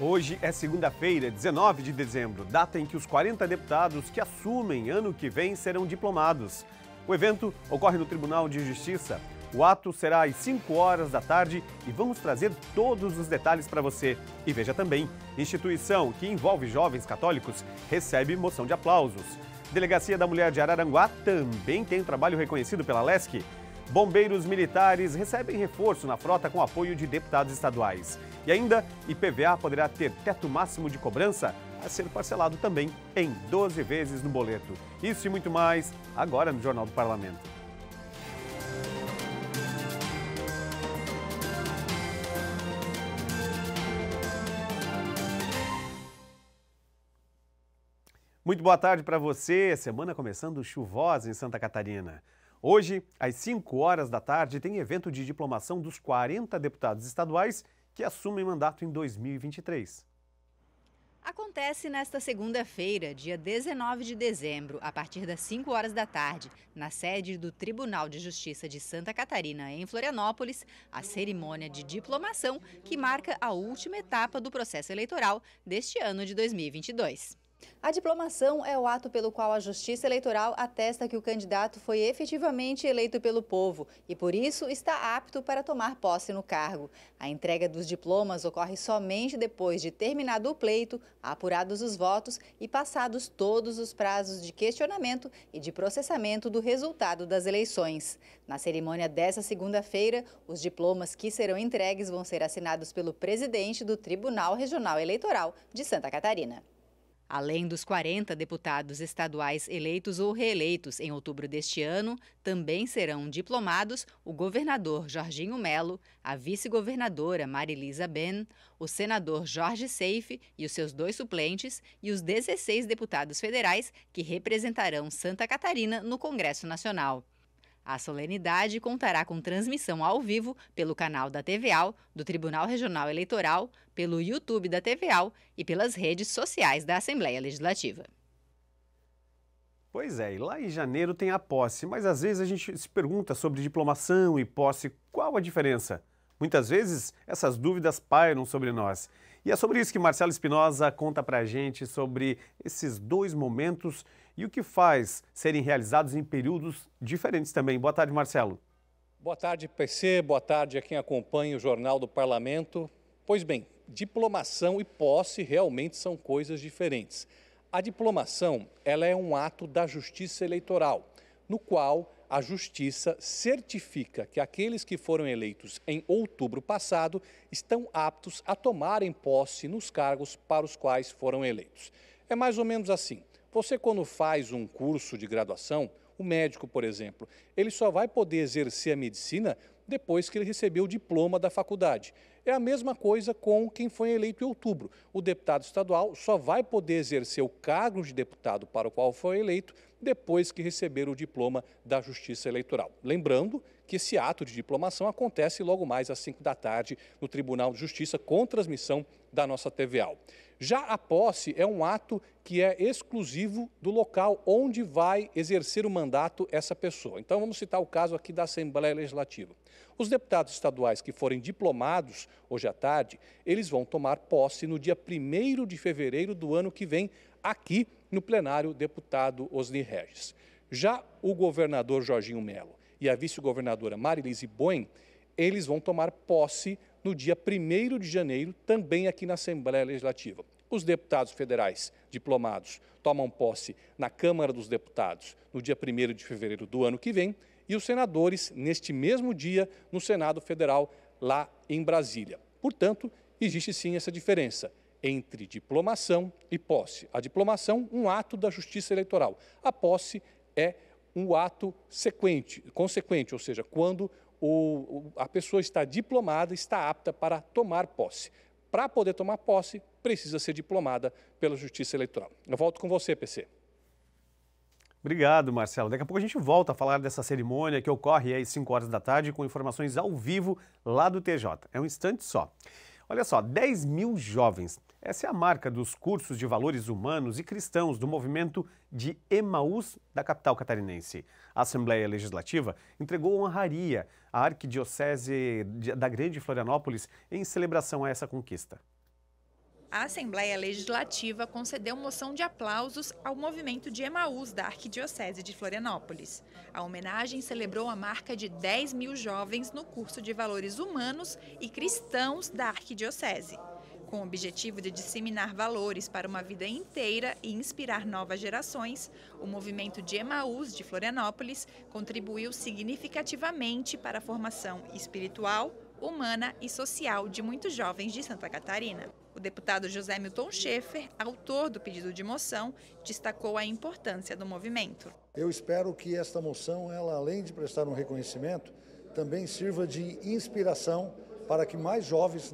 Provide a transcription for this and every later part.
Hoje é segunda-feira, 19 de dezembro, data em que os 40 deputados que assumem ano que vem serão diplomados. O evento ocorre no Tribunal de Justiça. O ato será às 5 horas da tarde e vamos trazer todos os detalhes para você. E veja também: instituição que envolve jovens católicos recebe moção de aplausos. Delegacia da Mulher de Araranguá também tem trabalho reconhecido pela LESC. Bombeiros militares recebem reforço na frota com apoio de deputados estaduais. E ainda, IPVA poderá ter teto máximo de cobrança a ser parcelado também em 12 vezes no boleto. Isso e muito mais agora no Jornal do Parlamento. Muito boa tarde para você. Semana começando chuvosa em Santa Catarina. Hoje, às 5 horas da tarde, tem evento de diplomação dos 40 deputados estaduais que assumem mandato em 2023. Acontece nesta segunda-feira, dia 19 de dezembro, a partir das 5 horas da tarde, na sede do Tribunal de Justiça de Santa Catarina, em Florianópolis, a cerimônia de diplomação que marca a última etapa do processo eleitoral deste ano de 2022. A diplomação é o ato pelo qual a Justiça Eleitoral atesta que o candidato foi efetivamente eleito pelo povo e, por isso, está apto para tomar posse no cargo. A entrega dos diplomas ocorre somente depois de terminado o pleito, apurados os votos e passados todos os prazos de questionamento e de processamento do resultado das eleições. Na cerimônia dessa segunda-feira, os diplomas que serão entregues vão ser assinados pelo presidente do Tribunal Regional Eleitoral de Santa Catarina. Além dos 40 deputados estaduais eleitos ou reeleitos em outubro deste ano, também serão diplomados o governador Jorginho Melo, a vice-governadora Marilisa Ben, o senador Jorge Seife e os seus dois suplentes e os 16 deputados federais que representarão Santa Catarina no Congresso Nacional. A solenidade contará com transmissão ao vivo pelo canal da TVAL, do Tribunal Regional Eleitoral, pelo YouTube da TVAL e pelas redes sociais da Assembleia Legislativa. Pois é, e lá em janeiro tem a posse, mas às vezes a gente se pergunta sobre diplomação e posse, qual a diferença? Muitas vezes essas dúvidas pairam sobre nós. E é sobre isso que Marcelo Espinosa conta pra gente sobre esses dois momentos e o que faz serem realizados em períodos diferentes também. Boa tarde, Marcelo. Boa tarde, PC. Boa tarde a quem acompanha o Jornal do Parlamento. Pois bem, diplomação e posse realmente são coisas diferentes. A diplomação, ela é um ato da justiça eleitoral, no qual a justiça certifica que aqueles que foram eleitos em outubro passado estão aptos a tomarem posse nos cargos para os quais foram eleitos. É mais ou menos assim. Você, quando faz um curso de graduação, o médico, por exemplo, ele só vai poder exercer a medicina depois que ele recebeu o diploma da faculdade. É a mesma coisa com quem foi eleito em outubro. O deputado estadual só vai poder exercer o cargo de deputado para o qual foi eleito depois que receber o diploma da Justiça Eleitoral. Lembrando que esse ato de diplomação acontece logo mais às 5 da tarde no Tribunal de Justiça, com transmissão da nossa TVA. Já a posse é um ato que é exclusivo do local onde vai exercer o mandato essa pessoa. Então, vamos citar o caso aqui da Assembleia Legislativa. Os deputados estaduais que forem diplomados hoje à tarde, eles vão tomar posse no dia 1 de fevereiro do ano que vem, aqui no plenário, deputado Osni Regis. Já o governador Jorginho Melo e a vice-governadora Marilise Boen, eles vão tomar posse no dia 1 de janeiro, também aqui na Assembleia Legislativa. Os deputados federais diplomados tomam posse na Câmara dos Deputados no dia 1 de fevereiro do ano que vem e os senadores neste mesmo dia no Senado Federal, lá em Brasília. Portanto, existe sim essa diferença entre diplomação e posse. A diplomação, um ato da justiça eleitoral. A posse é um ato sequente, consequente, ou seja, quando o, a pessoa está diplomada, está apta para tomar posse. Para poder tomar posse, precisa ser diplomada pela Justiça Eleitoral. Eu volto com você, PC. Obrigado, Marcelo. Daqui a pouco a gente volta a falar dessa cerimônia que ocorre às 5 horas da tarde com informações ao vivo lá do TJ. É um instante só. Olha só, 10 mil jovens. Essa é a marca dos cursos de valores humanos e cristãos do movimento de Emaús da capital catarinense. A Assembleia Legislativa entregou honraria à Arquidiocese da Grande Florianópolis em celebração a essa conquista a Assembleia Legislativa concedeu moção de aplausos ao movimento de Emaús da Arquidiocese de Florianópolis. A homenagem celebrou a marca de 10 mil jovens no curso de valores humanos e cristãos da Arquidiocese. Com o objetivo de disseminar valores para uma vida inteira e inspirar novas gerações, o movimento de Emaús de Florianópolis contribuiu significativamente para a formação espiritual, humana e social de muitos jovens de Santa Catarina. O deputado José Milton Schaefer, autor do pedido de moção, destacou a importância do movimento. Eu espero que esta moção, ela além de prestar um reconhecimento, também sirva de inspiração para que mais jovens,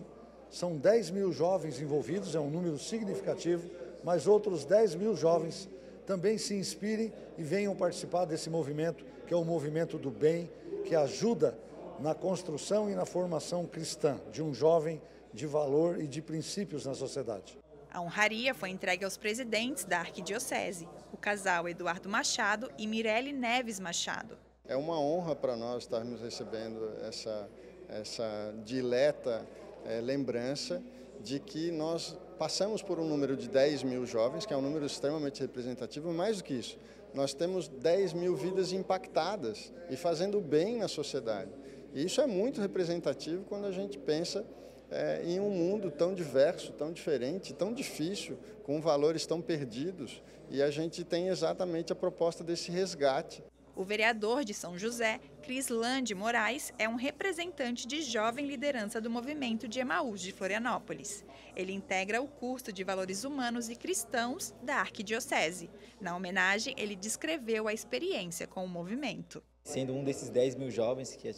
são 10 mil jovens envolvidos, é um número significativo, mas outros 10 mil jovens também se inspirem e venham participar desse movimento, que é o movimento do bem, que ajuda na construção e na formação cristã de um jovem de valor e de princípios na sociedade. A honraria foi entregue aos presidentes da arquidiocese, o casal Eduardo Machado e Mirelle Neves Machado. É uma honra para nós estarmos recebendo essa, essa dileta é, lembrança de que nós passamos por um número de 10 mil jovens, que é um número extremamente representativo, mais do que isso, nós temos 10 mil vidas impactadas e fazendo bem na sociedade. E isso é muito representativo quando a gente pensa é, em um mundo tão diverso, tão diferente, tão difícil, com valores tão perdidos. E a gente tem exatamente a proposta desse resgate. O vereador de São José, Cris Lande Moraes, é um representante de jovem liderança do movimento de Emaús de Florianópolis. Ele integra o curso de Valores Humanos e Cristãos da Arquidiocese. Na homenagem, ele descreveu a experiência com o movimento. Sendo um desses 10 mil jovens que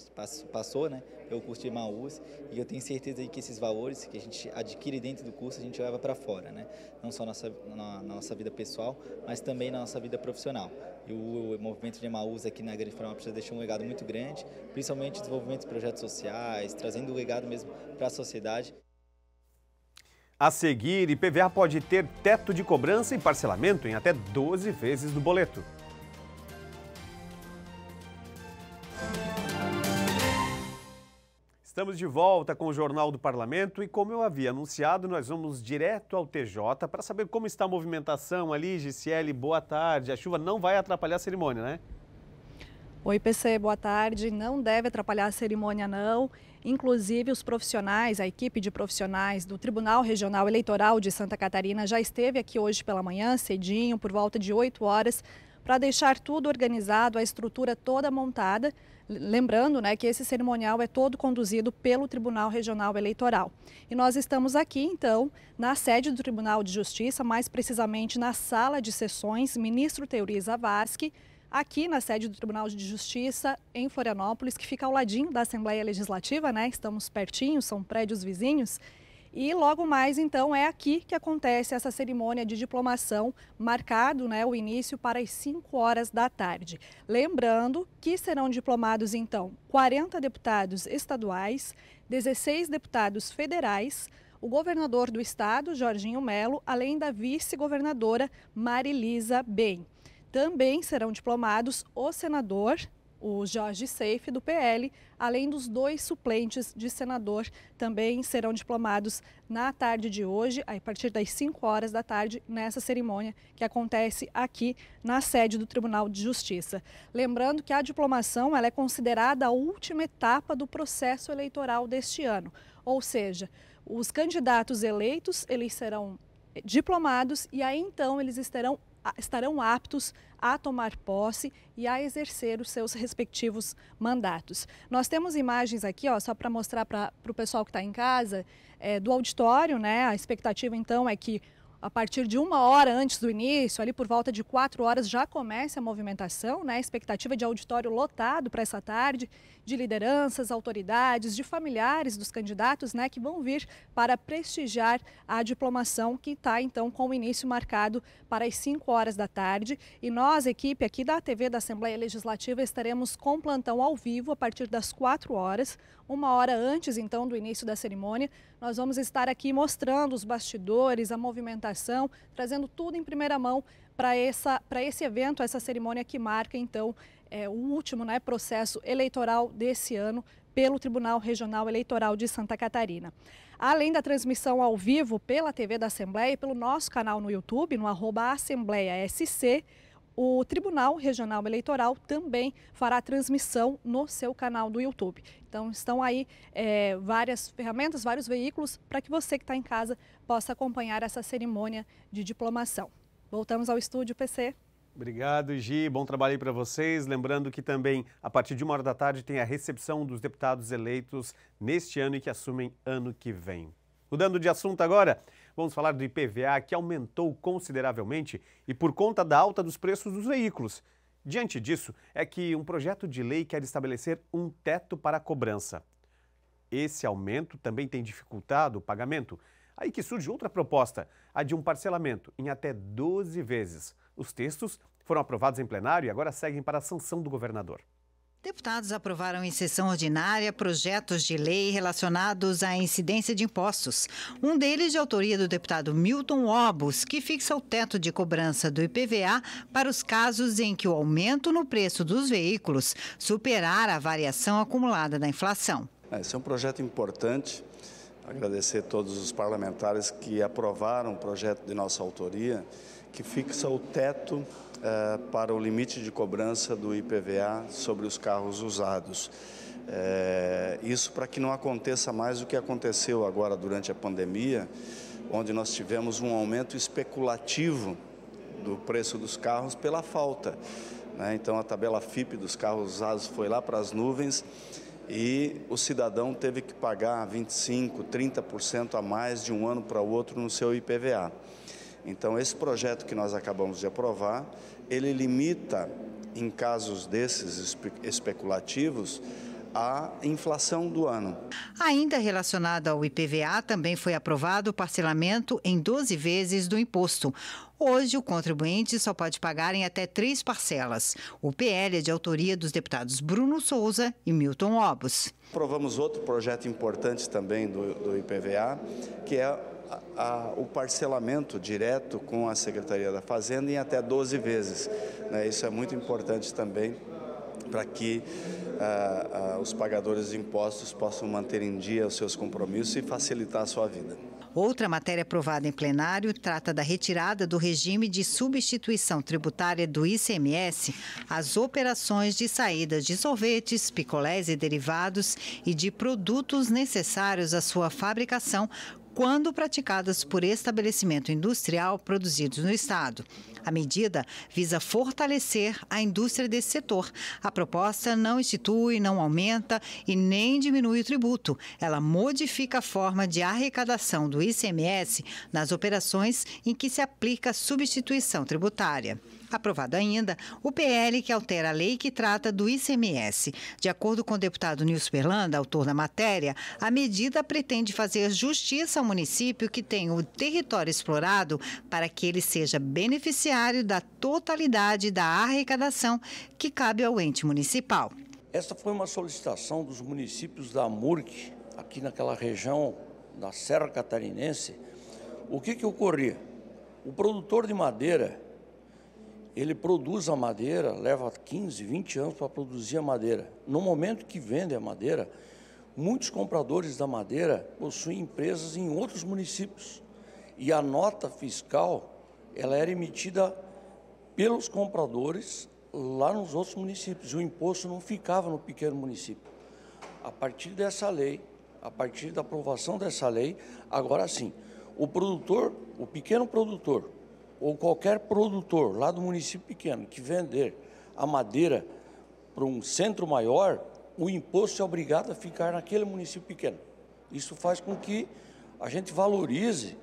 passou né, pelo curso de Emaús, e eu tenho certeza que esses valores que a gente adquire dentro do curso, a gente leva para fora, né? não só nossa, na, na, nossa vida pessoal, mas também na nossa vida profissional. E o, o movimento de Emaús aqui na Grande Florianópolis deixou um legado muito grande, principalmente desenvolvimento de projetos sociais, trazendo o um legado mesmo para a sociedade. A seguir, IPVA pode ter teto de cobrança e parcelamento em até 12 vezes do boleto. Estamos de volta com o Jornal do Parlamento e, como eu havia anunciado, nós vamos direto ao TJ para saber como está a movimentação ali. Gisele, boa tarde. A chuva não vai atrapalhar a cerimônia, né? Oi, PC, boa tarde. Não deve atrapalhar a cerimônia, não. Inclusive, os profissionais, a equipe de profissionais do Tribunal Regional Eleitoral de Santa Catarina já esteve aqui hoje pela manhã, cedinho, por volta de 8 horas, para deixar tudo organizado, a estrutura toda montada. Lembrando né, que esse cerimonial é todo conduzido pelo Tribunal Regional Eleitoral. E nós estamos aqui, então, na sede do Tribunal de Justiça, mais precisamente na sala de sessões, ministro Teori Zavascki, aqui na sede do Tribunal de Justiça em Florianópolis, que fica ao ladinho da Assembleia Legislativa, né? Estamos pertinho, são prédios vizinhos. E logo mais, então, é aqui que acontece essa cerimônia de diplomação, marcado né, o início para as 5 horas da tarde. Lembrando que serão diplomados, então, 40 deputados estaduais, 16 deputados federais, o governador do estado, Jorginho Melo, além da vice-governadora Marilisa Bem. Também serão diplomados o senador o Jorge Seife, do PL, além dos dois suplentes de senador, também serão diplomados na tarde de hoje, a partir das 5 horas da tarde, nessa cerimônia que acontece aqui na sede do Tribunal de Justiça. Lembrando que a diplomação ela é considerada a última etapa do processo eleitoral deste ano, ou seja, os candidatos eleitos eles serão diplomados e aí então eles estarão estarão aptos a tomar posse e a exercer os seus respectivos mandatos. Nós temos imagens aqui, ó, só para mostrar para o pessoal que está em casa, é, do auditório, né? A expectativa então é que a partir de uma hora antes do início, ali por volta de quatro horas, já começa a movimentação, né? A expectativa de auditório lotado para essa tarde, de lideranças, autoridades, de familiares dos candidatos, né? Que vão vir para prestigiar a diplomação que está, então, com o início marcado para as cinco horas da tarde. E nós, equipe aqui da TV da Assembleia Legislativa, estaremos com plantão ao vivo a partir das quatro horas, uma hora antes, então, do início da cerimônia. Nós vamos estar aqui mostrando os bastidores, a movimentação trazendo tudo em primeira mão para esse evento, essa cerimônia que marca, então, é, o último né, processo eleitoral desse ano pelo Tribunal Regional Eleitoral de Santa Catarina. Além da transmissão ao vivo pela TV da Assembleia e pelo nosso canal no YouTube, no arroba Assembleia SC, o Tribunal Regional Eleitoral também fará transmissão no seu canal do YouTube. Então, estão aí é, várias ferramentas, vários veículos para que você que está em casa possa acompanhar essa cerimônia de diplomação. Voltamos ao estúdio PC. Obrigado, Gi. Bom trabalho aí para vocês. Lembrando que também, a partir de uma hora da tarde, tem a recepção dos deputados eleitos neste ano e que assumem ano que vem. Mudando de assunto agora, vamos falar do IPVA que aumentou consideravelmente e por conta da alta dos preços dos veículos. Diante disso, é que um projeto de lei quer estabelecer um teto para a cobrança. Esse aumento também tem dificultado o pagamento. Aí que surge outra proposta, a de um parcelamento em até 12 vezes. Os textos foram aprovados em plenário e agora seguem para a sanção do governador. Deputados aprovaram em sessão ordinária projetos de lei relacionados à incidência de impostos. Um deles de autoria do deputado Milton Obos, que fixa o teto de cobrança do IPVA para os casos em que o aumento no preço dos veículos superar a variação acumulada da inflação. É, esse é um projeto importante. Agradecer a todos os parlamentares que aprovaram o projeto de nossa autoria que fixa o teto eh, para o limite de cobrança do IPVA sobre os carros usados. É, isso para que não aconteça mais o que aconteceu agora durante a pandemia, onde nós tivemos um aumento especulativo do preço dos carros pela falta. Né? Então a tabela FIP dos carros usados foi lá para as nuvens e o cidadão teve que pagar 25%, 30% a mais de um ano para o outro no seu IPVA. Então, esse projeto que nós acabamos de aprovar, ele limita, em casos desses espe especulativos, a inflação do ano. Ainda relacionado ao IPVA, também foi aprovado o parcelamento em 12 vezes do imposto. Hoje, o contribuinte só pode pagar em até três parcelas. O PL é de autoria dos deputados Bruno Souza e Milton Obos. Aprovamos outro projeto importante também do, do IPVA, que é a, o parcelamento direto com a Secretaria da Fazenda em até 12 vezes. Né? Isso é muito importante também para que uh, uh, os pagadores de impostos possam manter em dia os seus compromissos e facilitar a sua vida. Outra matéria aprovada em plenário trata da retirada do regime de substituição tributária do ICMS às operações de saída de sorvetes, picolés e derivados e de produtos necessários à sua fabricação, quando praticadas por estabelecimento industrial produzidos no Estado. A medida visa fortalecer a indústria desse setor. A proposta não institui, não aumenta e nem diminui o tributo. Ela modifica a forma de arrecadação do ICMS nas operações em que se aplica a substituição tributária aprovado ainda o PL que altera a lei que trata do ICMS. De acordo com o deputado Nilson Berlanda, autor da matéria, a medida pretende fazer justiça ao município que tem o território explorado para que ele seja beneficiário da totalidade da arrecadação que cabe ao ente municipal. Essa foi uma solicitação dos municípios da MURC, aqui naquela região da Serra Catarinense. O que, que ocorria? O produtor de madeira ele produz a madeira, leva 15, 20 anos para produzir a madeira. No momento que vende a madeira, muitos compradores da madeira possuem empresas em outros municípios. E a nota fiscal, ela era emitida pelos compradores lá nos outros municípios. O imposto não ficava no pequeno município. A partir dessa lei, a partir da aprovação dessa lei, agora sim, o produtor, o pequeno produtor, ou qualquer produtor lá do município pequeno que vender a madeira para um centro maior, o imposto é obrigado a ficar naquele município pequeno. Isso faz com que a gente valorize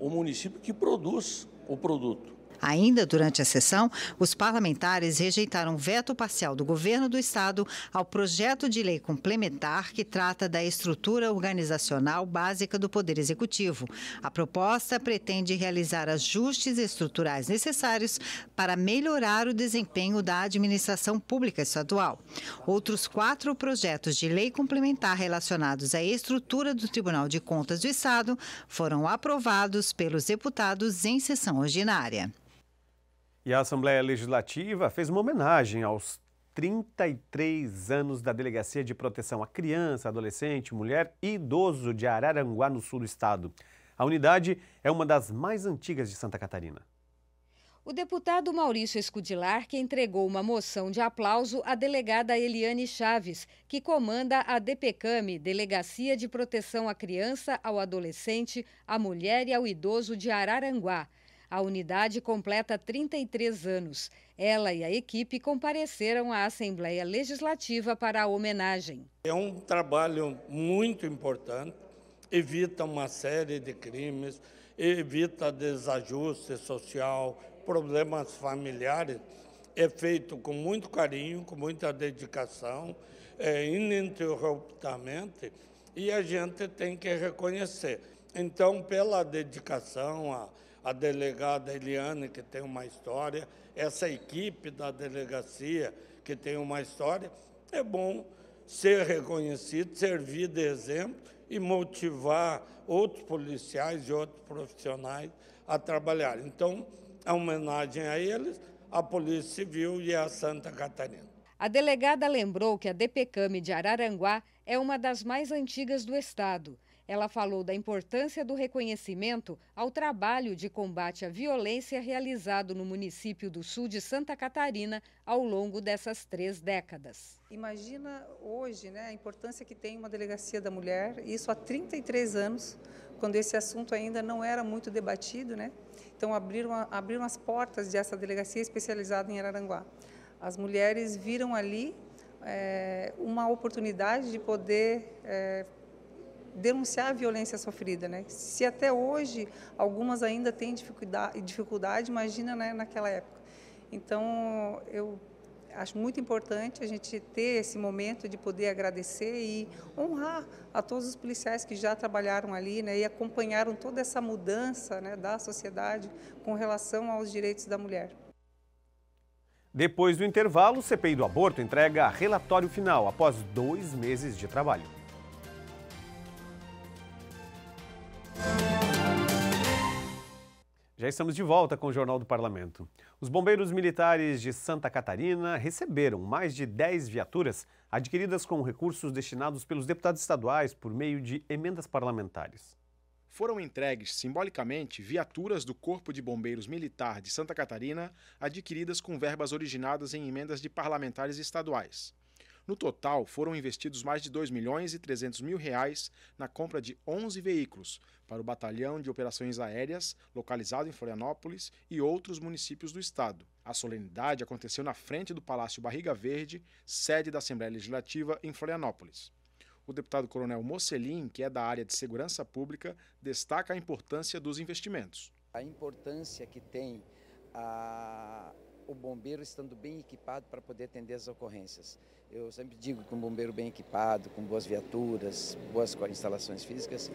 o município que produz o produto. Ainda durante a sessão, os parlamentares rejeitaram o veto parcial do governo do estado ao projeto de lei complementar que trata da estrutura organizacional básica do Poder Executivo. A proposta pretende realizar ajustes estruturais necessários para melhorar o desempenho da administração pública estadual. Outros quatro projetos de lei complementar relacionados à estrutura do Tribunal de Contas do Estado foram aprovados pelos deputados em sessão ordinária. E a Assembleia Legislativa fez uma homenagem aos 33 anos da Delegacia de Proteção à Criança, Adolescente, Mulher e Idoso de Araranguá, no sul do estado. A unidade é uma das mais antigas de Santa Catarina. O deputado Maurício Escudilar que entregou uma moção de aplauso à delegada Eliane Chaves, que comanda a DPCAME, Delegacia de Proteção à Criança, ao Adolescente, à Mulher e ao Idoso de Araranguá. A unidade completa 33 anos. Ela e a equipe compareceram à Assembleia Legislativa para a homenagem. É um trabalho muito importante, evita uma série de crimes, evita desajuste social, problemas familiares. É feito com muito carinho, com muita dedicação, é, ininterruptamente, e a gente tem que reconhecer. Então, pela dedicação, a a delegada Eliane, que tem uma história, essa equipe da delegacia, que tem uma história, é bom ser reconhecido, servir de exemplo e motivar outros policiais e outros profissionais a trabalhar. Então, a homenagem a eles, à Polícia Civil e à Santa Catarina. A delegada lembrou que a DPCAME de Araranguá é uma das mais antigas do estado. Ela falou da importância do reconhecimento ao trabalho de combate à violência realizado no município do sul de Santa Catarina ao longo dessas três décadas. Imagina hoje né, a importância que tem uma delegacia da mulher, isso há 33 anos, quando esse assunto ainda não era muito debatido. Né? Então, abriram, abriram as portas dessa delegacia especializada em Araranguá. As mulheres viram ali é, uma oportunidade de poder. É, denunciar a violência sofrida, né? Se até hoje algumas ainda têm dificuldade, dificuldade imagina né, naquela época. Então, eu acho muito importante a gente ter esse momento de poder agradecer e honrar a todos os policiais que já trabalharam ali né, e acompanharam toda essa mudança né, da sociedade com relação aos direitos da mulher. Depois do intervalo, o CPI do aborto entrega relatório final após dois meses de trabalho. Já estamos de volta com o Jornal do Parlamento. Os bombeiros militares de Santa Catarina receberam mais de 10 viaturas adquiridas com recursos destinados pelos deputados estaduais por meio de emendas parlamentares. Foram entregues simbolicamente viaturas do Corpo de Bombeiros Militar de Santa Catarina adquiridas com verbas originadas em emendas de parlamentares estaduais. No total, foram investidos mais de 2 milhões e 300 mil reais na compra de 11 veículos para o Batalhão de Operações Aéreas, localizado em Florianópolis e outros municípios do estado. A solenidade aconteceu na frente do Palácio Barriga Verde, sede da Assembleia Legislativa em Florianópolis. O deputado Coronel Mocelin, que é da área de segurança pública, destaca a importância dos investimentos. A importância que tem a, ah, o bombeiro estando bem equipado para poder atender as ocorrências. Eu sempre digo que um bombeiro bem equipado, com boas viaturas, boas instalações físicas,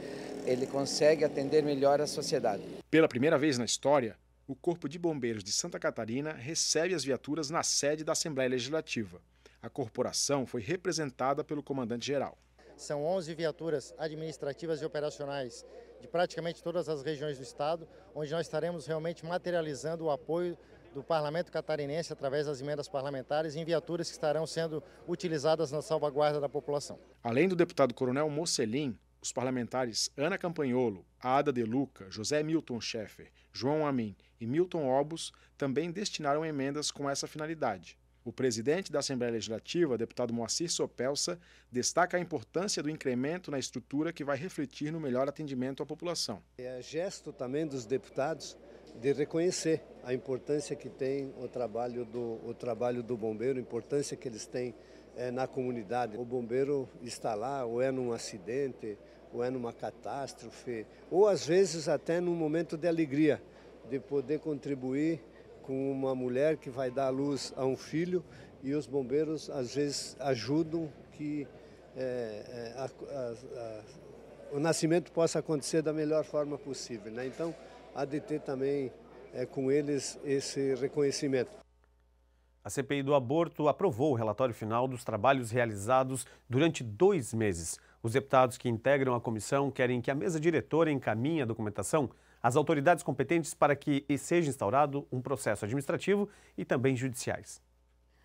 ele consegue atender melhor a sociedade. Pela primeira vez na história, o Corpo de Bombeiros de Santa Catarina recebe as viaturas na sede da Assembleia Legislativa. A corporação foi representada pelo comandante-geral. São 11 viaturas administrativas e operacionais de praticamente todas as regiões do estado, onde nós estaremos realmente materializando o apoio do Parlamento Catarinense através das emendas parlamentares em viaturas que estarão sendo utilizadas na salvaguarda da população. Além do deputado Coronel Mocelin, os parlamentares Ana Campanholo, Ada De Luca, José Milton Schaeffer, João Amin e Milton Obos também destinaram emendas com essa finalidade. O presidente da Assembleia Legislativa, deputado Moacir Sopelsa, destaca a importância do incremento na estrutura que vai refletir no melhor atendimento à população. É gesto também dos deputados de reconhecer a importância que tem o trabalho do, o trabalho do bombeiro, a importância que eles têm é, na comunidade. O bombeiro está lá, ou é num acidente, ou é numa catástrofe, ou às vezes até num momento de alegria, de poder contribuir com uma mulher que vai dar à luz a um filho e os bombeiros às vezes ajudam que é, é a, a, a, o nascimento possa acontecer da melhor forma possível. Né? Então, há de ter também é, com eles esse reconhecimento. A CPI do aborto aprovou o relatório final dos trabalhos realizados durante dois meses. Os deputados que integram a comissão querem que a mesa diretora encaminhe a documentação às autoridades competentes para que seja instaurado um processo administrativo e também judiciais.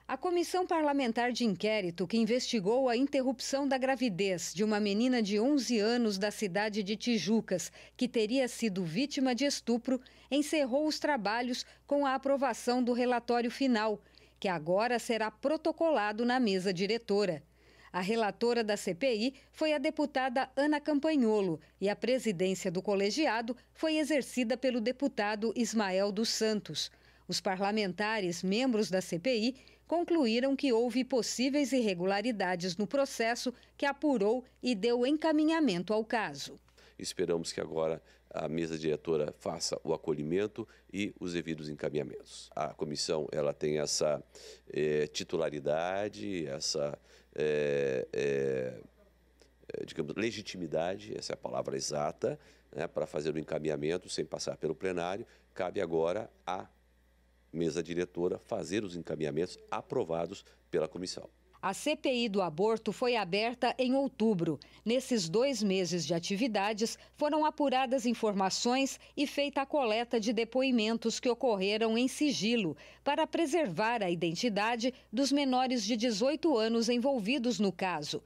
A comissão parlamentar de inquérito que investigou a interrupção da gravidez de uma menina de 11 anos da cidade de Tijucas, que teria sido vítima de estupro, encerrou os trabalhos com a aprovação do relatório final, que agora será protocolado na mesa diretora. A relatora da CPI foi a deputada Ana Campanholo e a presidência do colegiado foi exercida pelo deputado Ismael dos Santos. Os parlamentares, membros da CPI, concluíram que houve possíveis irregularidades no processo que apurou e deu encaminhamento ao caso. Esperamos que agora a mesa diretora faça o acolhimento e os devidos encaminhamentos. A comissão ela tem essa é, titularidade, essa é, é, digamos legitimidade, essa é a palavra exata, né, para fazer o encaminhamento sem passar pelo plenário. Cabe agora a mesa diretora fazer os encaminhamentos aprovados pela comissão. A CPI do aborto foi aberta em outubro. Nesses dois meses de atividades, foram apuradas informações e feita a coleta de depoimentos que ocorreram em sigilo, para preservar a identidade dos menores de 18 anos envolvidos no caso.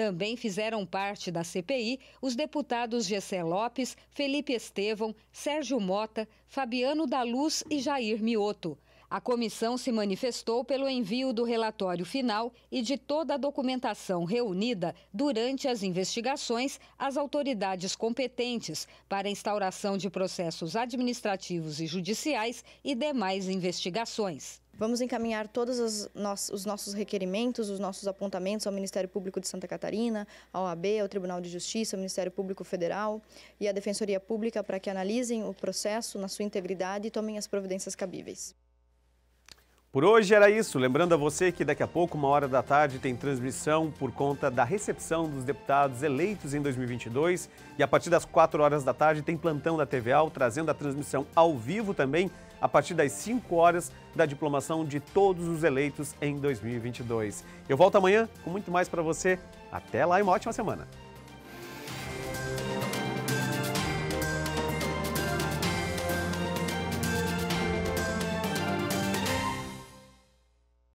Também fizeram parte da CPI os deputados Gessé Lopes, Felipe Estevão, Sérgio Mota, Fabiano da Luz e Jair Mioto. A comissão se manifestou pelo envio do relatório final e de toda a documentação reunida durante as investigações às autoridades competentes para instauração de processos administrativos e judiciais e demais investigações. Vamos encaminhar todos os nossos requerimentos, os nossos apontamentos ao Ministério Público de Santa Catarina, ao AB, ao Tribunal de Justiça, ao Ministério Público Federal e à Defensoria Pública para que analisem o processo na sua integridade e tomem as providências cabíveis. Por hoje era isso. Lembrando a você que daqui a pouco, uma hora da tarde, tem transmissão por conta da recepção dos deputados eleitos em 2022. E a partir das 4 horas da tarde, tem plantão da TVAL, trazendo a transmissão ao vivo também, a partir das 5 horas da diplomação de todos os eleitos em 2022. Eu volto amanhã com muito mais para você. Até lá e uma ótima semana.